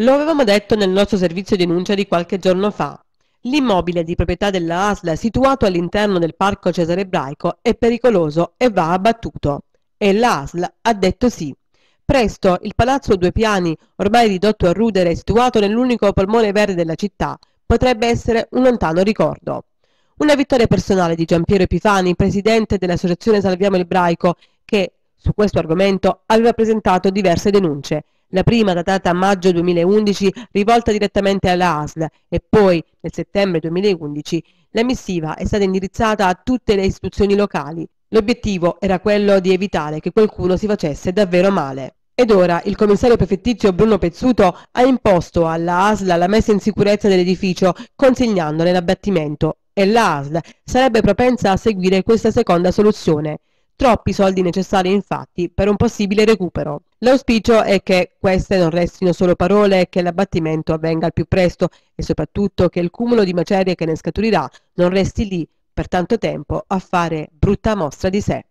Lo avevamo detto nel nostro servizio denuncia di qualche giorno fa. L'immobile di proprietà della ASL situato all'interno del Parco Cesare Ebraico è pericoloso e va abbattuto. E la l'ASL ha detto sì. Presto il palazzo a due piani, ormai ridotto a rudere, situato nell'unico polmone verde della città, potrebbe essere un lontano ricordo. Una vittoria personale di Giampiero Epifani, presidente dell'associazione Salviamo il Braico, che su questo argomento aveva presentato diverse denunce la prima datata a maggio 2011 rivolta direttamente alla ASL e poi nel settembre 2011 la missiva è stata indirizzata a tutte le istituzioni locali. L'obiettivo era quello di evitare che qualcuno si facesse davvero male. Ed ora il commissario prefettizio Bruno Pezzuto ha imposto alla ASL la messa in sicurezza dell'edificio consegnandone l'abbattimento e la ASL sarebbe propensa a seguire questa seconda soluzione troppi soldi necessari infatti per un possibile recupero. L'auspicio è che queste non restino solo parole e che l'abbattimento avvenga al più presto e soprattutto che il cumulo di macerie che ne scaturirà non resti lì per tanto tempo a fare brutta mostra di sé.